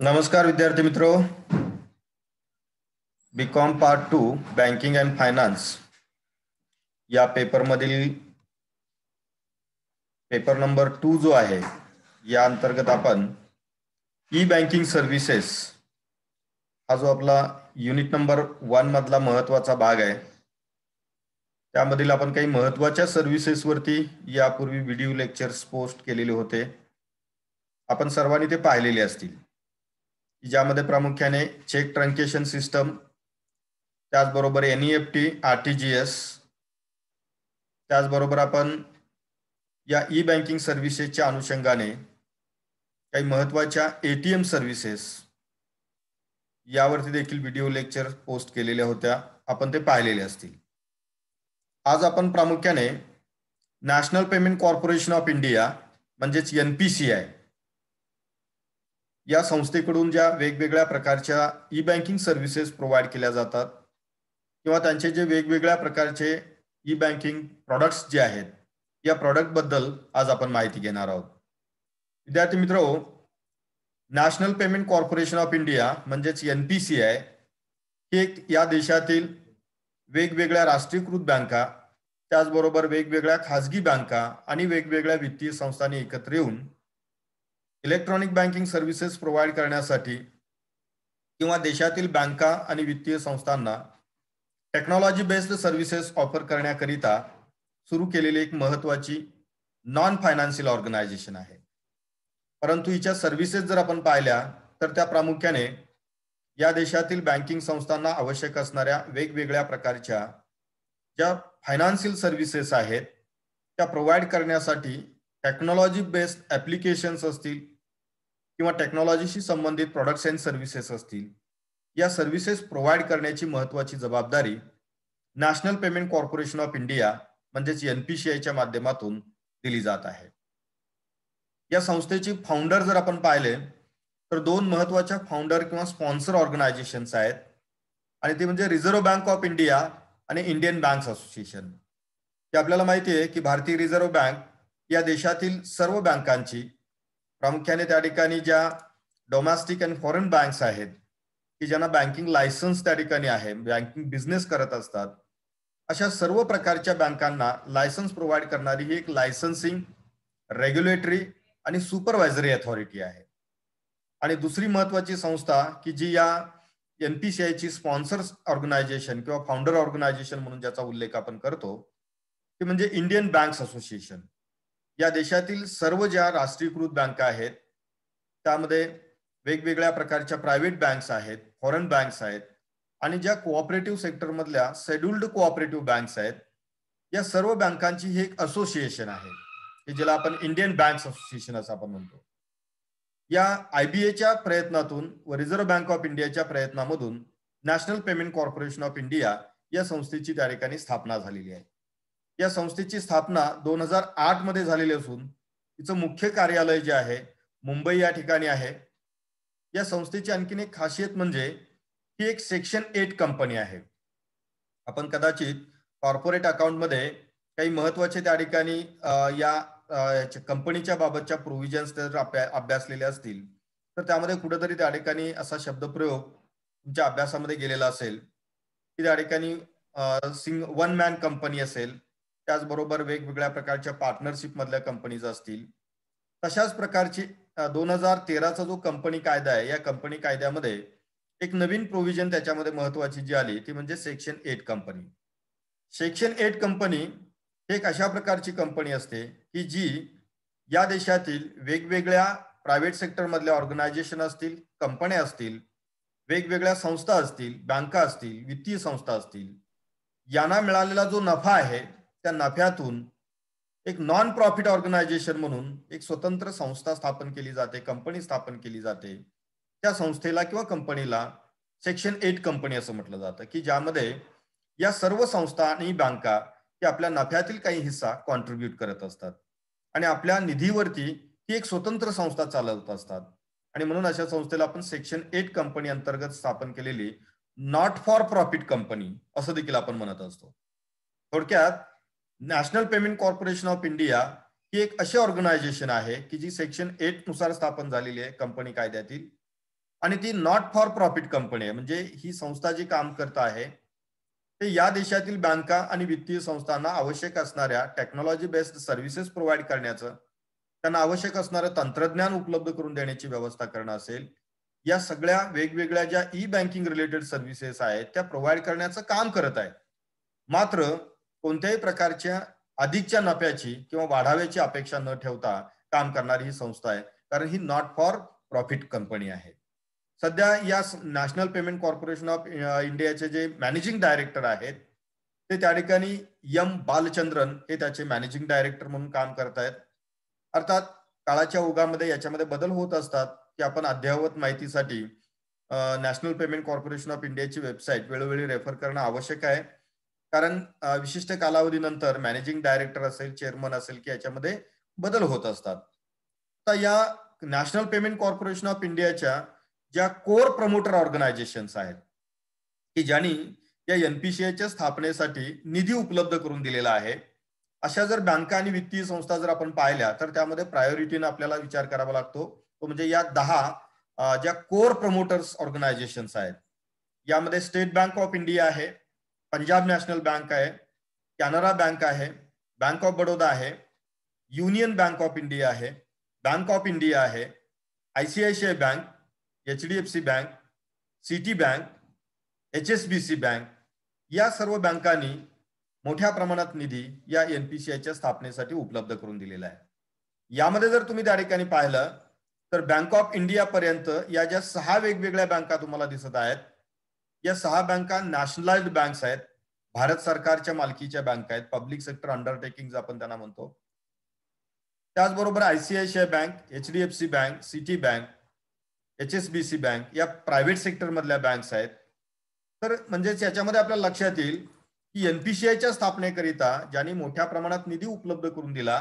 नमस्कार विद्यार्थी मित्रो B com part two banking and finance या पेपरमधील पेपर नंबर टू जो आहे या अंतर्गत आपण ई बँकिंग सर्विसेस हा जो आपला युनिट नंबर वन मधला महत्वाचा भाग आहे त्यामधील आपण काही महत्वाच्या सर्व्हिसेसवरती यापूर्वी व्हिडिओ लेक्चर्स पोस्ट केलेले होते आपण सर्वांनी ते पाहिलेले असतील ज्यामध्ये प्रामुख्याने चेक ट्रंकेशन सिस्टम त्याचबरोबर N E F T R T G S त्याचबरोबर आपण या ई बँकिंग सर्व्हिसेसच्या अनुषंगाने काही महत्त्वाच्या ए टी एम सर्व्हिसेस यावरती देखील व्हिडिओ लेक्चर पोस्ट केलेल्या होत्या आपण ते पाहिलेले असतील आज आपण प्रामुख्याने national payment corporation of India म्हणजेच एन पी सी आय या संस्थेकडून ज्या वेगवेगळ्या प्रकारच्या ई बँकिंग सर्व्हिसेस प्रोव्हाइड केल्या जातात किंवा त्यांचे जे वेगवेगळ्या प्रकारचे ई बँकिंग प्रॉडक्ट्स जे आहेत या प्रॉडक्टबद्दल आज आपण माहिती घेणार आहोत विद्यार्थी मित्र national payment corporation of India म्हणजेच एन पी सी आय ही एक या देशातील वेगवेगळ्या राष्ट्रीयकृत बँका त्याचबरोबर वेगवेगळ्या खाजगी बँका आणि वेगवेगळ्या वित्तीय संस्थांनी एकत्र येऊन इलेक्ट्रॉनिक बँकिंग सर्व्हिसेस प्रोव्हाइड करण्यासाठी किंवा देशातील बँका आणि वित्तीय संस्थांना टेक्नॉलॉजी बेस्ड सर्व्हिसेस ऑफर करण्याकरिता सुरू केलेली एक महत्वाची नॉन फायनान्शियल ऑर्गनायझेशन आहे परंतु हिच्या सर्व्हिसेस जर आपण पाहिल्या तर त्या प्रामुख्याने या देशातील बँकिंग संस्थांना आवश्यक असणाऱ्या वेगवेगळ्या प्रकारच्या ज्या फायनान्शियल सर्व्हिसेस आहेत त्या प्रोव्हाइड करण्यासाठी टेक्नॉलॉजी बेस्ड ॲप्लिकेशन्स असतील किंवा टेक्नॉलॉजीशी संबंधित प्रॉडक्ट्स अँड सर्व्हिसेस असतील या सर्व्हिसेस प्रोव्हाइड करण्याची महत्वाची जबाबदारी national payment corporation of India म्हणजेच एनपीसीआयच्या माध्यमातून दिली जात आहे या संस्थेची फाउंडर जर आपण पाहिले तर दोन महत्वाच्या फाउंडर किंवा स्पॉन्सर ऑर्गनायझेशन्स आहेत आणि ते म्हणजे रिझर्व्ह बँक ऑफ इंडिया आणि इंडियन बँक असोसिएशन ते आपल्याला माहिती आहे की भारतीय रिझर्व्ह बँक या देशातील सर्व बँकांची प्रामुख्याने त्या ठिकाणी ज्या डोमेस्टिक अँड फॉरेन बँक्स आहेत की ज्यांना बँकिंग लायसन्स त्या ठिकाणी आहे बँकिंग बिझनेस करत असतात अशा सर्व प्रकारच्या बँकांना लायसन्स प्रोव्हाइड करणारी ही एक लायसन्सिंग रेग्युलेटरी आणि सुपरवायझरी अथॉरिटी आहे आणि दुसरी महत्वाची संस्था की जी या एन पी सी आयची स्पॉन्सर्स ऑर्गनायझेशन किंवा फाउंडर ऑर्गनायझेशन म्हणून ज्याचा उल्लेख आपण करतो ती म्हणजे इंडियन बँक्स असोसिएशन या देशातील सर्व ज्या राष्ट्रीयकृत बँका आहेत त्यामध्ये वेगवेगळ्या प्रकारच्या प्रायव्हेट बँक्स आहेत फॉरेन बँक्स आहेत आणि ज्या कोऑपरेटिव्ह मधल्या शेड्युल्ड कोऑपरेटिव्ह बँक्स आहेत या सर्व बँकांची ही एक असोसिएशन आहे ज्याला आपण इंडियन बँक असोसिएशन असं आपण म्हणतो या आय बी प्रयत्नातून व रिझर्व्ह बँक ऑफ इंडियाच्या प्रयत्नामधून national payment corporation of India या संस्थेची त्या ठिकाणी स्थापना झालेली आहे या संस्थेची स्थापना दोन हजार आठ मध्ये झालेली असून तिचं मुख्य कार्यालय जे आहे मुंबई या ठिकाणी आहे या संस्थेची आणखीन एक खासियत म्हणजे ही एक सेक्शन एट कंपनी आहे आपण कदाचित कॉर्पोरेट अकाउंट मध्ये काही महत्वाचे त्या ठिकाणी या कंपनीच्या बाबतच्या प्रोव्हिजन्स जर अभ्यासलेले असतील तर त्यामध्ये कुठेतरी त्या ठिकाणी असा शब्दप्रयोग तुमच्या अभ्यासामध्ये गेलेला असेल की त्या ठिकाणी वन मॅन कंपनी असेल त्याचबरोबर वेगवेगळ्या प्रकारच्या पार्टनरशिप मधल्या कंपनीज असतील तशाच प्रकारची दोन हजार तेराचा जो कंपनी कायदा आहे या कंपनी कायद्यामध्ये एक नवीन प्रोव्हिजन त्याच्यामध्ये महत्वाची जी आली ती म्हणजे section eight company section eight company एक अशा प्रकारची कंपनी असते की जी या देशातील वेगवेगळ्या प्रायव्हेट सेक्टरमधल्या ऑर्गनायझेशन असतील कंपन्या असतील वेगवेगळ्या संस्था असतील बँका असतील वित्तीय संस्था असतील यांना मिळालेला जो नफा आहे त्या नफ्यातून एक नॉन प्रॉफिट ऑर्गनायझेशन म्हणून एक स्वतंत्र संस्था स्थापन केली जाते कंपनी स्थापन केली जाते त्या संस्थेला किंवा कंपनीला सेक्शन एट कंपनी असं म्हटलं जातं की ज्यामध्ये या सर्व संस्था आणि बँका की आपल्या नफ्यातील काही हिस्सा कॉन्ट्रीब्युट करत असतात आणि आपल्या निधीवरती ती एक स्वतंत्र संस्था चालवत असतात आणि म्हणून अशा संस्थेला आपण सेक्शन एट कंपनी अंतर्गत स्थापन केलेली नॉट फॉर प्रॉफिट कंपनी असं देखील आपण म्हणत असतो थोडक्यात national payment corporation of India ही एक अशी ऑर्गनायझेशन आहे की जी सेक्शन एट नुसार स्थापन झालेली आहे कंपनी कायद्यातील आणि ती नॉट फॉर प्रॉफिट कंपनी आहे म्हणजे ही संस्था जी काम करत आहे ते या देशातील बँका आणि वित्तीय संस्थांना आवश्यक असणाऱ्या टेक्नॉलॉजी बेस्ड सर्व्हिसेस प्रोव्हाइड करण्याचं त्यांना आवश्यक असणारं तंत्रज्ञान उपलब्ध करून देण्याची व्यवस्था करणं असेल या सगळ्या वेगवेगळ्या ज्या ई बँकिंग रिलेटेड सर्व्हिसेस आहेत त्या प्रोव्हाइड करण्याचं काम करत आहे मात्र कोणत्याही प्रकारच्या अधिकच्या नफ्याची किंवा वाढाव्याची अपेक्षा न ठेवता काम करणारी ही संस्था आहे कारण ही नॉट फॉर प्रॉफिट कंपनी आहे सध्या या नॅशनल पेमेंट कॉर्पोरेशन ऑफ इंडियाचे जे मॅनेजिंग डायरेक्टर आहेत ते त्या ठिकाणी यम बालचंद्रन हे त्याचे मॅनेजिंग डायरेक्टर म्हणून काम करत आहेत अर्थात काळाच्या ओघामध्ये याच्यामध्ये बदल होत असतात की आपण अद्ययावत माहितीसाठी नॅशनल पेमेंट कॉर्पोरेशन ऑफ इंडियाची वेबसाईट वेळोवेळी रेफर करणं आवश्यक आहे कारण विशिष्ट कालावधीनंतर मॅनेजिंग डायरेक्टर असेल चेअरमन असेल की याच्यामध्ये बदल होत असतात तर या नॅशनल पेमेंट कॉर्पोरेशन ऑफ इंडियाच्या ज्या कोर प्रमोटर ऑर्गनायझेशन्स आहेत की ज्यांनी या एनपीसीआयच्या स्थापनेसाठी निधी उपलब्ध करून दिलेला आहे अशा जर बँका आणि वित्तीय संस्था जर आपण पाहिल्या तर त्यामध्ये प्रायोरिटीनं आपल्याला विचार करावा लागतो तो म्हणजे या दहा ज्या कोर प्रमोटर्स ऑर्गनायझेशन्स आहेत यामध्ये स्टेट बँक ऑफ इंडिया आहे पंजाब नॅशनल बँक आहे कॅनरा बँक आहे बँक ऑफ बडोदा आहे युनियन बँक ऑफ इंडिया आहे बँक ऑफ इंडिया आहे I C I C I bank H D F C bank city bank H S B C bank या सर्व बँकांनी मोठ्या प्रमाणात निधी या एन पी सी आयच्या स्थापनेसाठी उपलब्ध करून दिलेला आहे यामध्ये जर तुम्ही त्या ठिकाणी पाहिलं तर बँक ऑफ इंडियापर्यंत या ज्या सहा वेगवेगळ्या बँका तुम्हाला दिसत आहेत या सहा बँका नॅशनलाइज्ड बँक्स आहेत भारत सरकारच्या मालकीच्या बँक आहेत पब्लिक सेक्टर अंडरटेकिंग आपण त्यांना म्हणतो त्याचबरोबर ICICI bank H D F C bank city bank H S B C bank या प्रायव्हेट सेक्टर मधल्या बँक्स आहेत तर म्हणजेच याच्यामध्ये आपल्याला लक्षात येईल की च्या स्थापनेकरिता ज्यांनी मोठ्या प्रमाणात निधी उपलब्ध करून दिला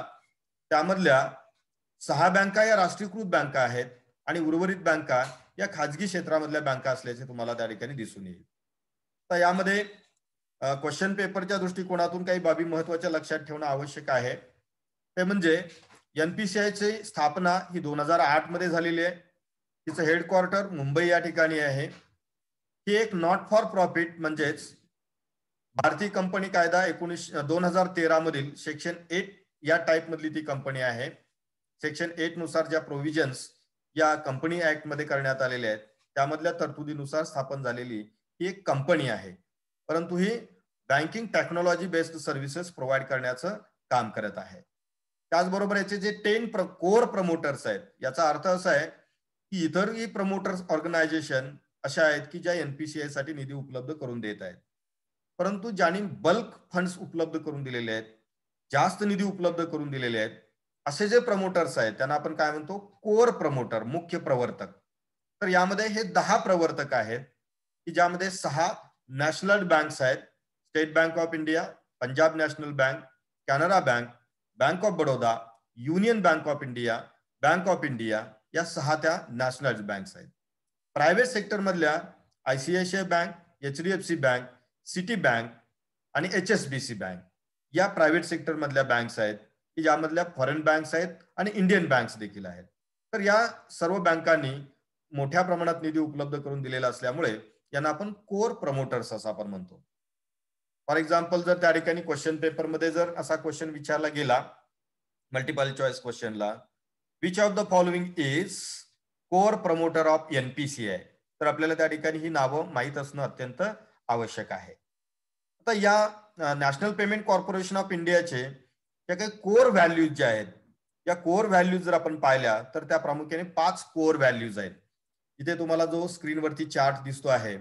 त्यामधल्या सहा बँका या राष्ट्रीयकृत बँका आहेत आणि उर्वरित बँका या खाजगी क्षेत्रामधल्या बँका असल्याचे तुम्हाला त्या ठिकाणी दिसून येईल तर यामध्ये क्वेश्चन पेपरच्या दृष्टिकोनातून काही बाबी महत्वाच्या लक्षात ठेवणं आवश्यक आहे ते म्हणजे ची स्थापना ही दोन हजार आठ मध्ये झालेली आहे तिचं हेडक्वार्टर मुंबई या ठिकाणी आहे ही एक नॉट फॉर प्रॉफिट म्हणजेच भारतीय कंपनी कायदा एकोणीसशे दोन हजार तेरा मधील सेक्शन एट या टाईप मधली ती कंपनी आहे सेक्शन एट नुसार ज्या प्रोव्हिजन्स या कंपनी ऍक्ट मध्ये करण्यात आलेल्या आहेत त्यामधल्या तरतुदीनुसार स्थापन झालेली ही एक कंपनी आहे परंतु ही banking technology based services provide करण्याचं काम करत आहे त्याचबरोबर याचे जे टेन प्र, कोर प्रमोटर्स आहेत याचा अर्थ असा आहे की इतरही प्रमोटर्स ऑर्गनायझेशन अशा आहेत की ज्या एनपीसीआय साठी निधी उपलब्ध करून देत आहेत परंतु ज्यांनी बल्क फंड्स उपलब्ध करून दिलेले आहेत जास्त निधी उपलब्ध करून दिलेले आहेत असे जे प्रमोटर्स आहेत त्यांना आपण काय म्हणतो कोर प्रमोटर मुख्य प्रवर्तक तर यामध्ये हे दहा प्रवर्तक आहेत की ज्यामध्ये सहा नॅशनल बँक्स आहेत state bank of India Punjab national bank Canara bank bank of Baroda union bank of India bank of India या सहा त्या नॅशनल बँक्स आहेत प्रायव्हेट सेक्टर मधल्या ICICI bank H D F C bank city bank आणि H S B C bank या private sector मधल्या banks आहेत की ज्यामधल्या फॉरेन बँक्स आहेत आणि इंडियन बँक्स देखील आहेत तर या सर्व बँकांनी मोठ्या प्रमाणात निधी उपलब्ध करून दिलेला असल्यामुळे यांना आपण कोर प्रमोटर्स असं आपण म्हणतो फॉर एक्झाम्पल जर त्या ठिकाणी क्वेश्चन पेपरमध्ये जर असा क्वेश्चन विचारला गेला मल्टिपल चॉईस क्वेश्चनला which of the following is core promoter of NPCI तर आपल्याला त्या ठिकाणी ही नावं माहीत असणं अत्यंत आवश्यक आहे आता या नॅशनल पेमेंट कॉर्पोरेशन ऑफ इंडियाचे या काही कोर व्हॅल्यूज ज्या आहेत या कोर व्हॅल्यूज जर आपण पाहिल्या तर त्या प्रामुख्याने पाच कोर व्हॅल्यूज आहेत इथे तुम्हाला जो स्क्रीनवरती चार्ट दिसतो आहे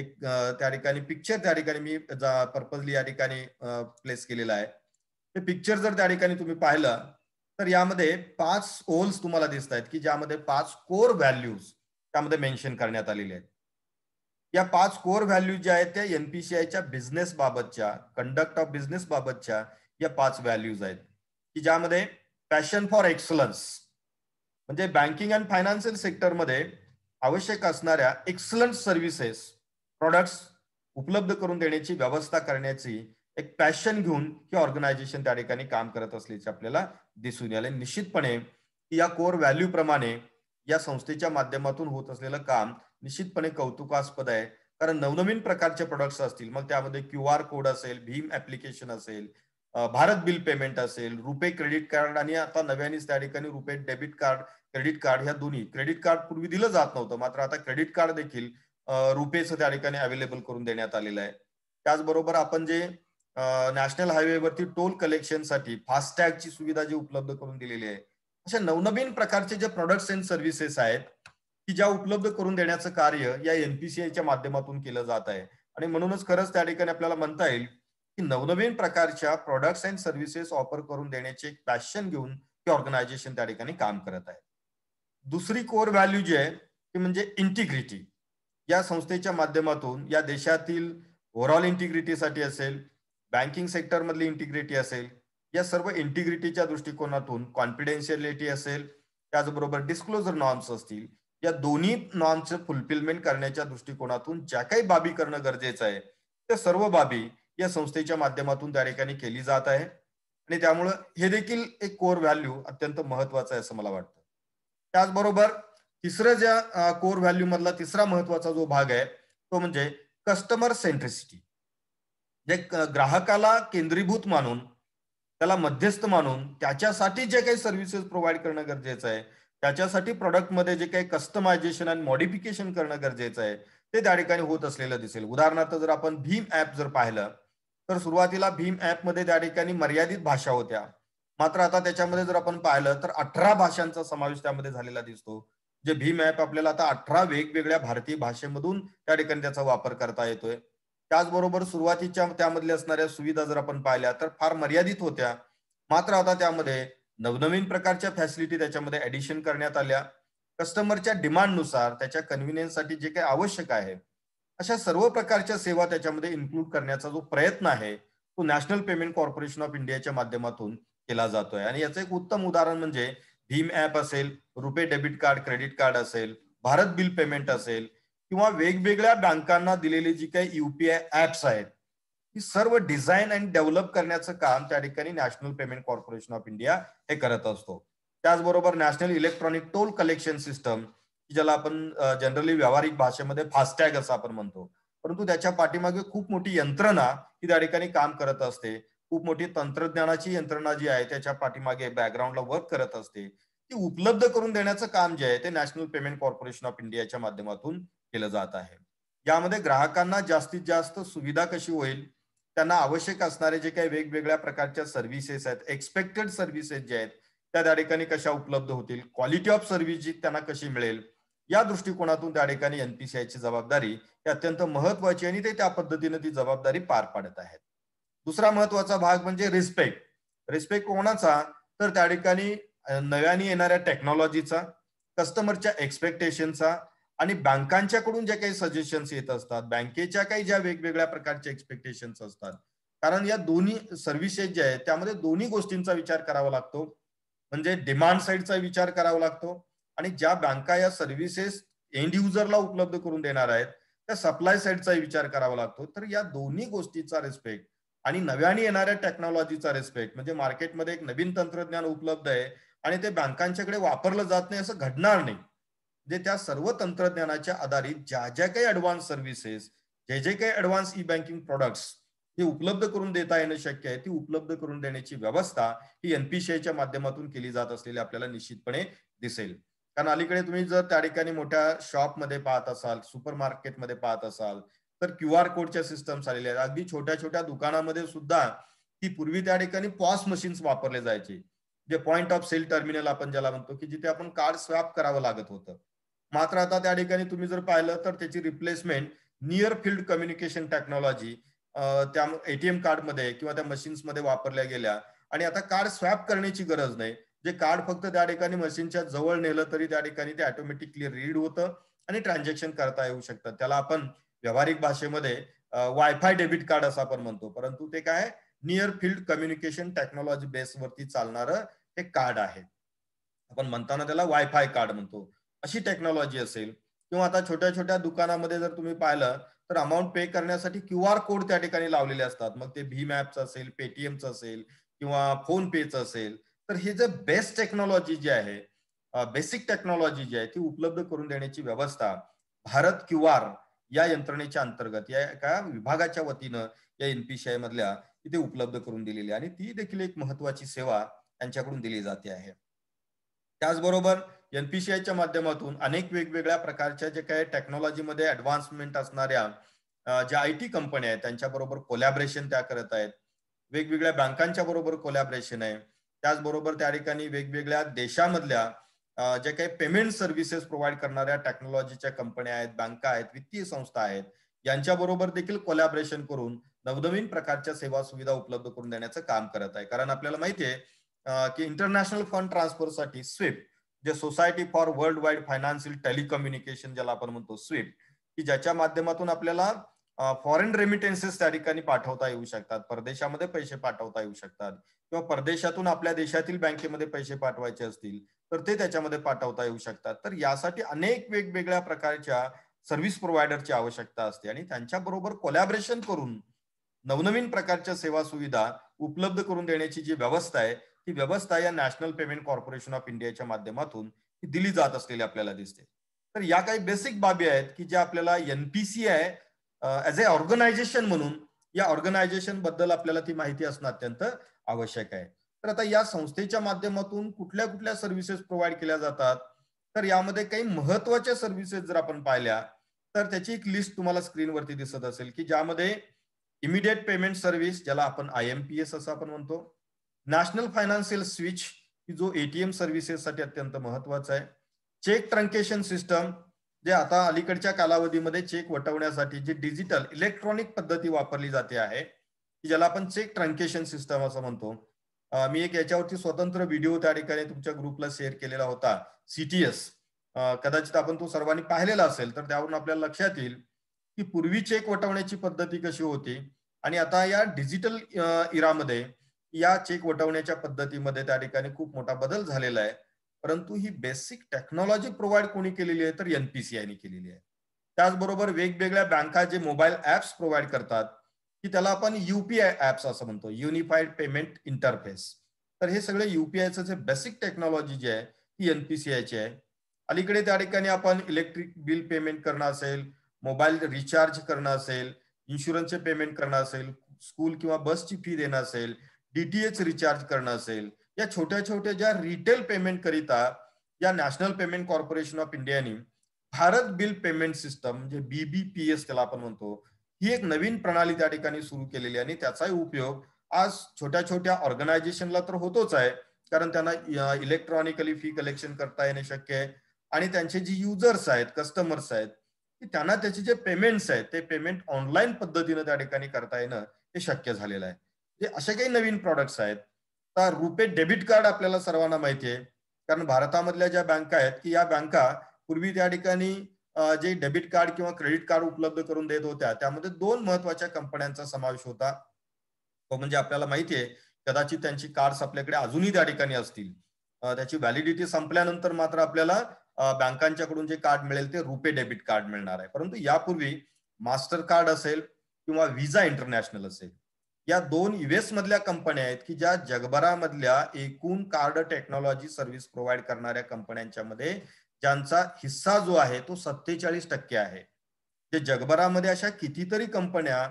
एक त्या ठिकाणी पिक्चर त्या ठिकाणी मी पर्पजली या ठिकाणी प्लेस केलेला आहे ते पिक्चर जर त्या ठिकाणी तुम्ही पाहिलं तर यामध्ये पाच ओल्स तुम्हाला दिसत आहेत की ज्यामध्ये पाच कोर व्हॅल्यूज त्यामध्ये मेन्शन करण्यात आलेले आहेत या पाच कोर व्हॅल्यूज ज्या आहेत त्या एनपीसीआयच्या बिझनेस बाबतच्या कंडक्ट ऑफ बिझनेस बाबतच्या या पाच व्हॅल्यूज आहेत की ज्यामध्ये पॅशन फॉर एक्सलन्स म्हणजे बँकिंग अँड फायनान्शियल सेक्टरमध्ये आवश्यक असणाऱ्या एक्सलन्स सर्व्हिसेस प्रॉडक्ट्स उपलब्ध करून देण्याची व्यवस्था करण्याची एक पॅशन घेऊन ही ऑर्गनायझेशन त्या ठिकाणी काम करत असल्याचे आपल्याला दिसून आले निश्चितपणे या कोर व्हॅल्यू प्रमाणे या संस्थेच्या माध्यमातून होत असलेलं काम निश्चितपणे कौतुकास्पद आहे कारण नवनवीन प्रकारचे प्रोडक्ट्स असतील मग त्यामध्ये क्यू आर कोड असेल भीम ऍप्लिकेशन असेल भारत बिल पेमेंट असेल रुपे क्रेडिट कार्ड आणि आता नव्याने त्या ठिकाणी RuPay debit card credit card ह्या दोन्ही क्रेडिट कार्ड पूर्वी दिलं जात नव्हतं मात्र आता क्रेडिट कार्ड देखील रुपेचं त्या ठिकाणी अवेलेबल करून देण्यात आलेलं आहे त्याचबरोबर आपण जे नॅशनल हायवेवरती टोल कलेक्शनसाठी फास्टॅगची सुविधा जी उपलब्ध करून दिलेली आहे अशा नवनवीन प्रकारचे जे प्रोडक्ट्स अँड सर्व्हिसेस आहेत की ज्या उपलब्ध करून देण्याचं कार्य या एनपीसीआयच्या माध्यमातून केलं जात आहे आणि म्हणूनच खरंच त्या ठिकाणी आपल्याला म्हणता येईल नवनवीन प्रकारच्या प्रॉडक्ट्स अँड सर्व्हिसेस ऑफर करून देण्याचे एक पॅशन घेऊन ते ऑर्गनायझेशन त्या ठिकाणी काम करत आहे दुसरी कोर व्हॅल्यू जी आहे ती म्हणजे इंटिग्रिटी या संस्थेच्या माध्यमातून या देशातील ओव्हरऑल इंटिग्रिटीसाठी असेल बँकिंग सेक्टरमधली इंटिग्रिटी असेल या सर्व इंटिग्रिटीच्या दृष्टिकोनातून कॉन्फिडेन्शियलिटी असेल त्याचबरोबर डिस्क्लोजर नॉर्म्स असतील या दोन्ही नॉर्मचं फुलफिलमेंट करण्याच्या दृष्टिकोनातून ज्या काही बाबी करणं गरजेचं आहे त्या सर्व बाबी या संस्थेच्या माध्यमातून त्या ठिकाणी केली जात आहे आणि त्यामुळं हे देखील एक कोर व्हॅल्यू अत्यंत महत्वाचं आहे असं मला वाटतं त्याचबरोबर तिसरं ज्या कोर व्हॅल्यू मधला तिसरा महत्वाचा जो भाग आहे तो म्हणजे कस्टमर सेंट्रिसिटी जे ग्राहकाला केंद्रीभूत मानून त्याला मध्यस्थ मानून त्याच्यासाठी जे काही सर्व्हिसेस प्रोव्हाइड करणं गरजेचं आहे त्याच्यासाठी मध्ये जे काही कस्टमायझेशन आणि मॉडिफिकेशन करणं गरजेचं आहे ते त्या ठिकाणी होत असलेलं दिसेल उदाहरणार्थ जर आपण भीम ऍप जर पाहिलं तर सुरुवातीला भीम मध्ये त्या ठिकाणी मर्यादित भाषा होत्या मात्र आता त्याच्यामध्ये जर आपण पाहिलं तर अठरा भाषांचा समावेश त्यामध्ये झालेला दिसतो जे भीम ऍप आपल्याला आता अठरा वेगवेगळ्या भारतीय भाषेमधून त्या ठिकाणी त्याचा वापर करता येतोय त्याचबरोबर सुरुवातीच्या त्यामधल्या असणाऱ्या सुविधा जर आपण पाहिल्या तर फार मर्यादित होत्या मात्र आता त्यामध्ये नवनवीन प्रकारच्या फॅसिलिटी त्याच्यामध्ये ऍडिशन करण्यात आल्या कस्टमरच्या डिमांडनुसार त्याच्या कन्व्हिनियन्ससाठी जे काही आवश्यक आहे अशा सर्व प्रकारच्या सेवा त्याच्यामध्ये इन्क्लूड करण्याचा जो प्रयत्न आहे तो नॅशनल पेमेंट कॉर्पोरेशन ऑफ इंडियाच्या माध्यमातून केला जातोय आणि याचं एक उत्तम उदाहरण म्हणजे भीम ऍप असेल RuPay debit card credit card असेल भारत बिल पेमेंट असेल किंवा वेगवेगळ्या बँकांना दिलेली जी काही युपीआय ऍप्स आहेत ही सर्व डिझाईन आणि डेव्हलप करण्याचं काम त्या ठिकाणी national payment corporation of India हे करत असतो त्याचबरोबर national electronic toll collection system की ज्याला आपण जनरली व्यावहारिक भाषेमध्ये फास्टॅग असं आपण म्हणतो परंतु त्याच्या पाठीमागे खूप मोठी यंत्रणा ही त्या ठिकाणी काम करत असते खूप मोठी तंत्रज्ञानाची यंत्रणा जी आहे त्याच्या पाठीमागे बॅकग्राऊंडला वर्क करत असते ती उपलब्ध करून देण्याचं काम जे आहे ते नॅशनल पेमेंट कॉर्पोरेशन ऑफ इंडियाच्या माध्यमातून केलं जात आहे यामध्ये ग्राहकांना जास्तीत जास्त सुविधा कशी होईल त्यांना आवश्यक असणारे जे काही वेगवेगळ्या प्रकारच्या सर्व्हिसेस आहेत एक्सपेक्टेड सर्व्हिसेस जे आहेत त्या त्या ठिकाणी कशा उपलब्ध होतील क्वालिटी ऑफ सर्व्हिस जी त्यांना कशी मिळेल या दृष्टिकोनातून त्या ठिकाणी एनपीसीआयची जबाबदारी ही अत्यंत महत्वाची आणि ते त्या पद्धतीने ती जबाबदारी पार पाडत आहेत दुसरा महत्वाचा भाग म्हणजे रिस्पेक्ट रिस्पेक्ट कोणाचा तर त्या ठिकाणी नव्याने येणाऱ्या टेक्नॉलॉजीचा कस्टमरच्या एक्सपेक्टेशनचा आणि बँकांच्याकडून ज्या काही सजेशन्स येत असतात बँकेच्या काही ज्या वेगवेगळ्या प्रकारच्या एक्सपेक्टेशन्स असतात कारण या दोन्ही सर्व्हिसेस जे आहेत त्यामध्ये दोन्ही गोष्टींचा विचार करावा लागतो म्हणजे डिमांड साईडचा विचार करावा लागतो आणि ज्या बँका या सर्व्हिसेस एंड युजरला उपलब्ध करून देणार आहेत त्या सप्लाय साईडचा विचार करावा लागतो तर या दोन्ही गोष्टीचा रिस्पेक्ट आणि नव्याने येणाऱ्या टेक्नॉलॉजीचा रिस्पेक्ट म्हणजे मार्केटमध्ये एक नवीन तंत्रज्ञान उपलब्ध आहे आणि ते बँकांच्याकडे वापरलं जात नाही असं घडणार नाही जे त्या सर्व तंत्रज्ञानाच्या आधारित ज्या ज्या काही अडव्हान्स सर्व्हिसेस जे जे काही अडव्हान्स ई बँकिंग प्रोडक्ट्स हे उपलब्ध करून देता येणं शक्य आहे ती उपलब्ध करून देण्याची व्यवस्था ही एनपीसीआयच्या माध्यमातून केली जात असलेली आपल्याला निश्चितपणे दिसेल कारण अलीकडे तुम्ही जर त्या ठिकाणी मोठ्या शॉपमध्ये पाहत असाल सुपर मार्केटमध्ये पाहत असाल तर क्यू आर कोडच्या सिस्टम्स आलेल्या आहेत अगदी छोट्या छोट्या दुकानामध्ये सुद्धा ती पूर्वी त्या ठिकाणी पॉस मशीन्स वापरले जायचे जे पॉइंट ऑफ सेल टर्मिनल आपण ज्याला म्हणतो की जिथे आपण कार्ड स्वॅप करावं लागत होतं मात्र आता त्या ठिकाणी तुम्ही जर पाहिलं तर त्याची replacement near field communication technology त्या एटीएम कार्डमध्ये किंवा त्या मशीन्समध्ये वापरल्या गेल्या आणि आता कार्ड स्वॅप करण्याची गरज नाही जे कार्ड फक्त त्या ठिकाणी मशीनच्या जवळ नेलं तरी त्या ठिकाणी ते ऑटोमॅटिकली रीड होतं आणि ट्रान्झॅक्शन करता येऊ शकतात त्याला आपण व्यावहारिक भाषेमध्ये वायफाय डेबिट कार्ड असं आपण म्हणतो परंतु ते काय नियर फील्ड कम्युनिकेशन टेक्नॉलॉजी बेसवरती चालणारं हे कार्ड आहे आपण म्हणताना त्याला वायफाय कार्ड म्हणतो अशी टेक्नॉलॉजी असेल किंवा आता छोट्या छोट्या दुकानामध्ये जर तुम्ही पाहिलं तर अमाऊंट पे करण्यासाठी क्यू आर कोड त्या ठिकाणी लावलेले असतात मग ते भीम ऍपचं असेल पेटीएमचं असेल किंवा फोन पेचं असेल तर ही जर बेस्ट टेक्नॉलॉजी जी आहे बेसिक टेक्नॉलॉजी जी आहे ती उपलब्ध करून देण्याची व्यवस्था भारत क्यू आर या यंत्रणेच्या अंतर्गत या एका विभागाच्या वतीनं या एनपीसीआय मधल्या इथे उपलब्ध करून दिलेली आणि ती देखील एक महत्वाची सेवा त्यांच्याकडून दिली जाते आहे त्याचबरोबर एनपीसीआयच्या माध्यमातून अनेक वेगवेगळ्या प्रकारच्या जे काही टेक्नॉलॉजीमध्ये ऍडव्हान्समेंट असणाऱ्या ज्या आय टी कंपन्या आहेत त्यांच्याबरोबर कोलॅबरेशन त्या करत आहेत वेगवेगळ्या बँकांच्या बरोबर कोलॅबरेशन आहे त्याचबरोबर त्या ठिकाणी वेगवेगळ्या देशामधल्या ज्या काही पेमेंट सर्व्हिसेस प्रोव्हाइड करणाऱ्या टेक्नॉलॉजीच्या कंपन्या आहेत बँका आहेत वित्तीय संस्था आहेत यांच्याबरोबर देखील कोलॅबरेशन करून नवनवीन प्रकारच्या सेवा सुविधा उपलब्ध करून देण्याचं काम करत आहे कारण आपल्याला माहिती आहे की इंटरनॅशनल फंड ट्रान्सफरसाठी स्विफ्ट जे society for world wide financial telecommunication ज्याला आपण म्हणतो स्विफ्ट की ज्याच्या माध्यमातून आपल्याला फॉरेन रेमिटेन्सेस त्या ठिकाणी पाठवता येऊ शकतात परदेशामध्ये पैसे पाठवता येऊ शकतात किंवा परदेशातून आपल्या देशातील बँकेमध्ये पैसे पाठवायचे असतील तर ते त्याच्यामध्ये पाठवता येऊ शकतात तर यासाठी अनेक वेगवेगळ्या प्रकारच्या सर्व्हिस प्रोव्हायडरची आवश्यकता असते आणि त्यांच्याबरोबर कोलॅबरेशन करून नवनवीन प्रकारच्या सेवा सुविधा उपलब्ध करून देण्याची जी व्यवस्था आहे ती व्यवस्था या नॅशनल पेमेंट कॉर्पोरेशन ऑफ इंडियाच्या माध्यमातून दिली जात असलेली आपल्याला दिसते तर या काही बेसिक बाबी आहेत की ज्या आपल्याला एनपीसी आहे ऍज अ ऑर्गनायझेशन म्हणून या ऑर्गनायझेशन बद्दल आपल्याला ती माहिती असणं अत्यंत आवश्यक आहे तर आता या संस्थेच्या माध्यमातून कुठल्या कुठल्या सर्व्हिसेस प्रोव्हाइड केल्या जातात तर यामध्ये काही महत्वाच्या सर्व्हिसेस जर आपण पाहिल्या तर त्याची एक लिस्ट तुम्हाला स्क्रीनवरती दिसत असेल की ज्यामध्ये इमिडिएट पेमेंट सर्व्हिस ज्याला आपण आय एम पी एस असं आपण म्हणतो नॅशनल फायनान्शियल स्विच जो एटीएम सर्व्हिसेससाठी अत्यंत महत्वाचा आहे चेक ट्रंकेशन सिस्टम जे आता अलीकडच्या कालावधीमध्ये चेक वटवण्यासाठी जे डिजिटल इलेक्ट्रॉनिक पद्धती वापरली जाते आहे ज्याला आपण चेक ट्रान्केशन सिस्टम असं म्हणतो मी एक याच्यावरती स्वतंत्र व्हिडिओ त्या ठिकाणी तुमच्या ग्रुपला शेअर केलेला होता सीटीएस कदाचित आपण तो सर्वांनी पाहिलेला असेल तर त्यावरून आपल्याला लक्षात येईल की पूर्वी चेक वटवण्याची पद्धती कशी होती आणि आता या डिजिटल इरामध्ये या चेक वटवण्याच्या पद्धतीमध्ये त्या ठिकाणी खूप मोठा बदल झालेला आहे परंतु ही बेसिक टेक्नॉलॉजी प्रोव्हाइड कोणी केलेली आहे तर ने केलेली आहे त्याचबरोबर वेगवेगळ्या बँका जे मोबाईल ऍप्स प्रोव्हाइड करतात की त्याला आपण युपीआय ऍप्स असं म्हणतो युनिफाईड पेमेंट इंटरफेस तर हे सगळे युपीआयचं जे बेसिक टेक्नॉलॉजी जी आहे ती ची आहे अलीकडे त्या ठिकाणी आपण इलेक्ट्रिक बिल पेमेंट करणं असेल मोबाईल रिचार्ज करणं असेल इन्शुरन्सचे पेमेंट करणं असेल स्कूल किंवा बसची फी देणं असेल डीटीएच रिचार्ज करणं असेल या छोट्या छोट्या ज्या रिटेल पेमेंट करिता या नॅशनल पेमेंट कॉर्पोरेशन ऑफ इंडियाने भारत बिल पेमेंट सिस्टम म्हणजे बीबीपीएस त्याला आपण म्हणतो ही एक नवीन प्रणाली त्या ठिकाणी सुरू केलेली आहे आणि त्याचाही उपयोग आज छोट्या छोट्या ऑर्गनायझेशनला तर होतोच आहे कारण त्यांना इलेक्ट्रॉनिकली फी कलेक्शन करता येणे शक्य आहे आणि त्यांचे जे युजर्स आहेत कस्टमर्स आहेत त्यांना त्याचे जे पेमेंट्स आहेत ते पेमेंट ऑनलाईन पद्धतीनं त्या ठिकाणी करता येणं हे शक्य झालेलं आहे जे असे काही नवीन प्रॉडक्ट्स आहेत आता रुपे डेबिट कार्ड आपल्याला सर्वांना माहिती आहे कारण भारतामधल्या ज्या बँका आहेत की या बँका पूर्वी त्या ठिकाणी जे डेबिट कार्ड किंवा क्रेडिट कार्ड उपलब्ध करून देत होत्या त्यामध्ये दोन महत्वाच्या कंपन्यांचा समावेश होता हो, म्हणजे आपल्याला माहिती आहे कदाचित त्यांची कार्ड्स आपल्याकडे अजूनही त्या ठिकाणी असतील त्याची व्हॅलिडिटी संपल्यानंतर मात्र आपल्याला बँकांच्याकडून जे कार्ड मिळेल ते रुपे डेबिट कार्ड मिळणार आहे परंतु यापूर्वी मास्टर कार्ड असेल किंवा व्हिसा इंटरनॅशनल असेल या दोन युएस मधल्या कंपन्या आहेत की ज्या जगभरामधल्या एकूण कार्ड टेक्नॉलॉजी सर्व्हिस प्रोव्हाइड करणाऱ्या कंपन्यांच्या मध्ये ज्यांचा हिस्सा जो आहे तो सत्तेचाळीस टक्के आहे जे जगभरामध्ये अशा कितीतरी कंपन्या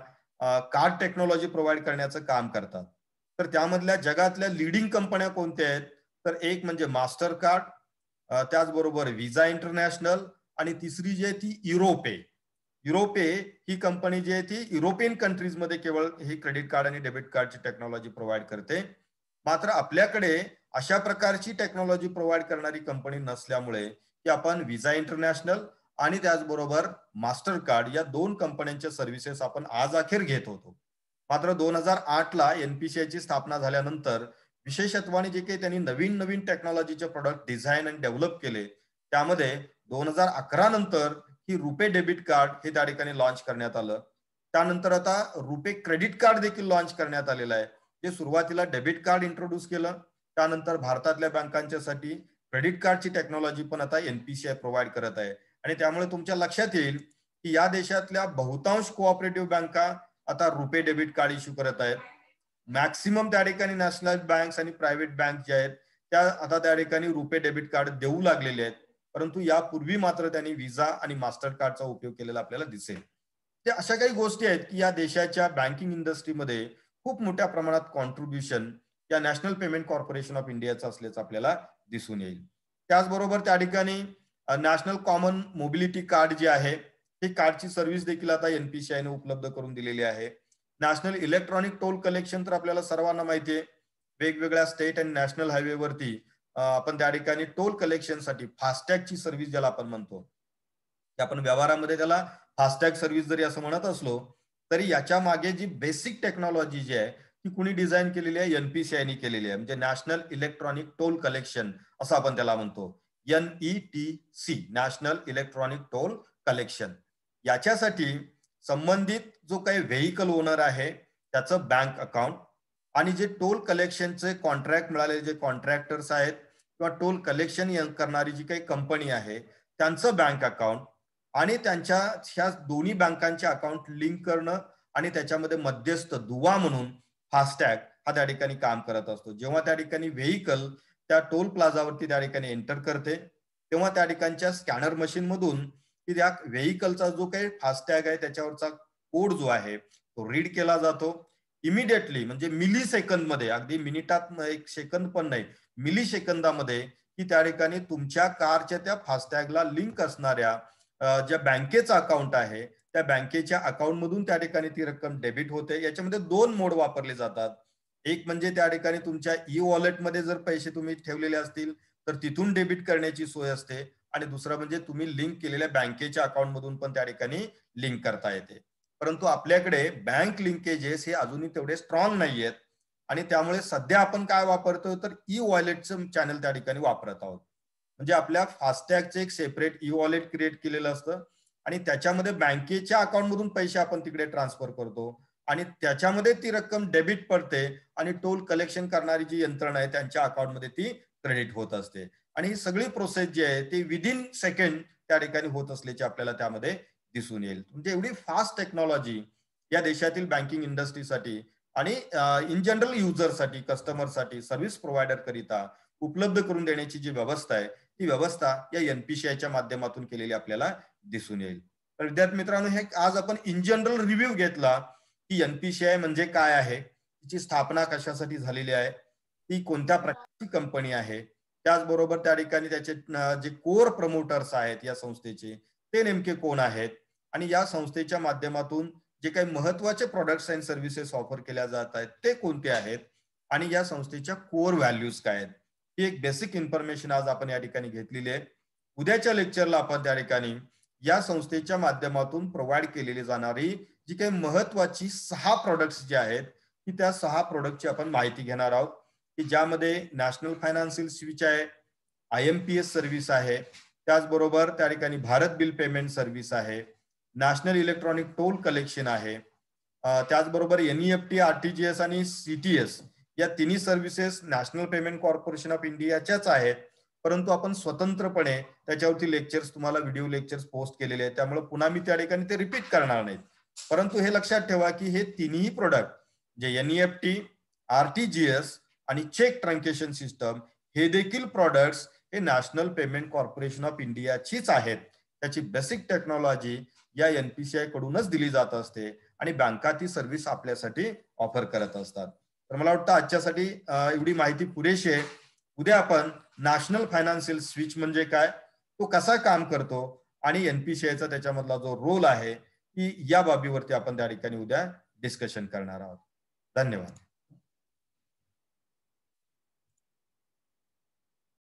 कार्ड टेक्नॉलॉजी प्रोव्हाइड करण्याचं काम करतात तर त्यामधल्या जगातल्या लिडिंग कंपन्या कोणत्या आहेत तर एक म्हणजे मास्टर कार्ड त्याचबरोबर विजा इंटरनॅशनल आणि तिसरी जी आहे ती युरोपे युरोपे ही कंपनी जी आहे ती युरोपियन कंट्रीजमध्ये केवळ ही क्रेडिट कार्ड आणि डेबिट कार्डची टेक्नॉलॉजी प्रोव्हाइड करते मात्र आपल्याकडे अशा प्रकारची टेक्नॉलॉजी प्रोव्हाइड करणारी कंपनी नसल्यामुळे की आपण विजा इंटरनॅशनल आणि त्याचबरोबर मास्टर कार्ड या दोन कंपन्यांच्या सर्व्हिसेस आपण आज अखेर घेत होतो मात्र दोन हजार आठ ला एनपीसीआयची स्थापना झाल्यानंतर विशेषत्वाने जे काही त्यांनी नवीन नवीन टेक्नॉलॉजीचे प्रोडक्ट डिझाईन आणि डेव्हलप केले त्यामध्ये दोन हजार अकरा नंतर की रुपे डेबिट कार्ड हे त्या ठिकाणी लॉन्च करण्यात आलं त्यानंतर आता रुपे क्रेडिट कार्ड देखील लॉन्च करण्यात आलेलं आहे जे सुरुवातीला डेबिट कार्ड इंट्रोड्यूस केलं त्यानंतर भारतातल्या बँकांच्या साठी क्रेडिट कार्डची टेक्नॉलॉजी पण आता एनपीसीआय प्रोव्हाइड करत आहे आणि त्यामुळे तुमच्या लक्षात येईल की या देशातल्या बहुतांश कोऑपरेटिव्ह बँका आता रुपे डेबिट कार्ड इश्यू करत आहेत मॅक्सिमम त्या ठिकाणी नॅशनल बँक आणि प्रायव्हेट बँक जे आहेत त्या आता त्या ठिकाणी रुपे डेबिट कार्ड देऊ लागलेले आहेत परंतु यापूर्वी मात्र त्यांनी विजा आणि मास्टर कार्डचा उपयोग केलेला आपल्याला दिसेल त्या अशा काही गोष्टी आहेत की या देशाच्या बँकिंग इंडस्ट्रीमध्ये खूप मोठ्या प्रमाणात कॉन्ट्रीब्युशन या नॅशनल पेमेंट कॉर्पोरेशन ऑफ इंडियाचं असल्याचं आपल्याला दिसून येईल त्याचबरोबर त्या ठिकाणी नॅशनल कॉमन मोबिलिटी कार्ड जे आहे हे कार्डची सर्व्हिस देखील आता एनपीसीआयने उपलब्ध करून दिलेली आहे नॅशनल इलेक्ट्रॉनिक टोल कलेक्शन तर आपल्याला सर्वांना माहिती आहे वेगवेगळ्या स्टेट अँड नॅशनल हायवेवरती आपण त्या ठिकाणी टोल कलेक्शनसाठी फास्टॅगची सर्व्हिस ज्याला आपण म्हणतो आपण व्यवहारामध्ये त्याला फास्टॅग सर्व्हिस जरी असं म्हणत असलो तरी याच्या मागे जी बेसिक टेक्नॉलॉजी जी आहे ती कुणी डिझाईन केलेली आहे एनपीसीआयनी केलेली आहे म्हणजे नॅशनल इलेक्ट्रॉनिक टोल कलेक्शन असं आपण त्याला म्हणतो N E T C national electronic toll collection याच्यासाठी संबंधित जो काही व्हेकल ओनर आहे त्याचं बँक अकाउंट आणि जे टोल कलेक्शनचे कॉन्ट्रॅक्ट मिळालेले जे कॉन्ट्रॅक्टर्स आहेत किंवा टोल कलेक्शन करणारी जी काही कंपनी आहे त्यांचं बँक अकाउंट आणि त्यांच्या ह्या दोन्ही बँकांचे अकाउंट लिंक करणं आणि त्याच्यामध्ये मध्यस्थ दुवा म्हणून फास्टॅग हा त्या ठिकाणी काम करत असतो जेव्हा त्या ठिकाणी व्हेकल त्या टोल प्लाझावरती त्या ठिकाणी एंटर करते तेव्हा त्या ठिकाणच्या स्कॅनर मशीन मधून त्या व्हेकलचा जो काही फास्टॅग आहे त्याच्यावरचा कोड जो आहे तो रीड केला जातो इमिडिएटली म्हणजे मिली सेकंद मध्ये अगदी मिनिटात एक सेकंद पण नाही मिली सेकंदामध्ये की त्या ठिकाणी तुमच्या कारच्या त्या फास्टॅगला लिंक असणाऱ्या ज्या बँकेचा अकाउंट आहे त्या बँकेच्या अकाउंट मधून त्या ठिकाणी ती रक्कम डेबिट होते याच्यामध्ये दोन मोड वापरले जातात एक म्हणजे त्या ठिकाणी तुमच्या ई वॉलेटमध्ये जर पैसे तुम्ही ठेवलेले असतील तर तिथून डेबिट करण्याची सोय असते आणि दुसरा म्हणजे तुम्ही लिंक केलेल्या बँकेच्या अकाउंट मधून पण त्या ठिकाणी लिंक करता येते परंतु आपल्याकडे बँक लिंकेजेस हे अजूनही तेवढे स्ट्रॉंग नाही आहेत आणि त्यामुळे सध्या आपण काय वापरतो तर ई वॉलेटचं चॅनल त्या ठिकाणी वापरत आहोत म्हणजे आपल्या फास्टॅगचं एक सेपरेट ई वॉलेट क्रिएट केलेलं असतं आणि त्याच्यामध्ये बँकेच्या अकाउंटमधून पैसे आपण तिकडे ट्रान्सफर करतो आणि त्याच्यामध्ये ती रक्कम डेबिट पडते आणि टोल कलेक्शन करणारी जी यंत्रणा आहे त्यांच्या अकाउंटमध्ये ती क्रेडिट होत असते आणि ही सगळी प्रोसेस जी आहे ती विदिन सेकंड त्या ठिकाणी होत असल्याचे आपल्याला त्यामध्ये दिसून येईल म्हणजे एवढी फास्ट टेक्नॉलॉजी या देशातील बँकिंग इंडस्ट्रीसाठी आणि इन जनरल युजरसाठी कस्टमरसाठी सर्व्हिस प्रोव्हायडर करिता उपलब्ध करून देण्याची जी व्यवस्था आहे ती व्यवस्था या एनपीसीआयच्या माध्यमातून केलेली आपल्याला दिसून येईल तर विद्यार्थी मित्रांनो हे आज आपण इन जनरल रिव्ह्यू घेतला की एनपीसीआय म्हणजे काय आहे तिची स्थापना कशासाठी झालेली आहे ती कोणत्या प्रकारची कंपनी आहे त्याचबरोबर त्या ठिकाणी त्याचे जे कोर प्रमोटर्स आहेत या संस्थेचे ते नेमके कोण आहेत आणि या संस्थेच्या माध्यमातून जे काही महत्वाचे प्रोडक्ट्स अँड सर्व्हिसेस ऑफर केल्या जात आहेत ते कोणते आहेत आणि या संस्थेच्या कोर व्हॅल्यूज काय आहेत ही एक बेसिक इन्फॉर्मेशन आज आपण या ठिकाणी घेतलेली आहे उद्याच्या लेक्चरला आपण त्या ठिकाणी या संस्थेच्या माध्यमातून प्रोव्हाइड केलेली जाणारी जी काही महत्वाची सहा प्रोडक्ट्स जे आहेत की त्या सहा प्रोडक्टची आपण माहिती घेणार आहोत की ज्यामध्ये नॅशनल फायनान्शियल स्विच आहे I M P S service आहे त्याचबरोबर त्या ठिकाणी भारत बिल पेमेंट सर्व्हिस आहे नॅशनल इलेक्ट्रॉनिक टोल कलेक्शन आहे त्याचबरोबर एनईएफटी आरटीजीएस e आणि सीटीएस या तिन्ही services national payment corporation of इंडियाच्याच आहेत परंतु आपण स्वतंत्रपणे त्याच्यावरती लेक्चर्स तुम्हाला व्हिडिओ लेक्चर्स पोस्ट केलेले आहेत त्यामुळे पुन्हा मी त्या ठिकाणी ते रिपीट करणार नाही परंतु हे लक्षात ठेवा की हे तिन्ही प्रोडक्ट जे एनईएफटी आरटीजीएस e आणि चेक ट्रान्केशन सिस्टम हे देखील प्रॉडक्ट्स हे नॅशनल पेमेंट कॉर्पोरेशन ऑफ इंडियाचीच आहेत त्याची बेसिक टेक्नॉलॉजी या एनपीसीआय कडूनच दिली जात असते आणि बँका ती सर्व्हिस आपल्यासाठी ऑफर करत असतात तर मला वाटतं आजच्यासाठी एवढी माहिती पुरेशी आहे उद्या आपण नॅशनल फायनान्शियल स्विच म्हणजे काय तो कसा काम करतो आणि एनपीसीआयचा त्याच्यामधला जो रोल आहे की या बाबीवरती आपण त्या ठिकाणी उद्या डिस्कशन करणार आहोत धन्यवाद